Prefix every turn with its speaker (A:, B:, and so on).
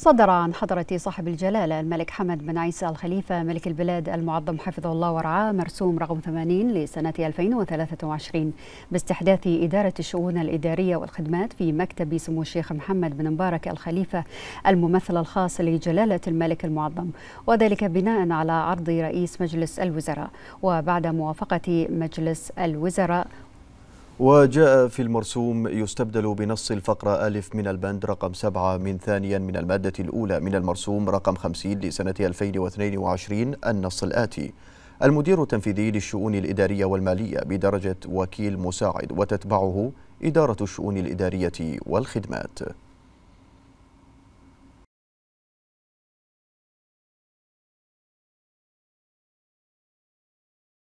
A: صدر عن حضرة صاحب الجلالة الملك حمد بن عيسى الخليفة ملك
B: البلاد المعظم حفظه الله ورعاه مرسوم رقم 80 لسنة 2023 باستحداث إدارة الشؤون الإدارية والخدمات في مكتب سمو الشيخ محمد بن مبارك الخليفة الممثل الخاص لجلالة الملك المعظم وذلك بناء على عرض رئيس مجلس الوزراء وبعد موافقة مجلس الوزراء
C: وجاء في المرسوم يستبدل بنص الفقرة ألف من البند رقم سبعة من ثانيا من المادة الأولى من المرسوم رقم خمسين لسنة 2022 النص الآتي المدير التنفيذي للشؤون الإدارية والمالية بدرجة وكيل مساعد وتتبعه إدارة الشؤون الإدارية والخدمات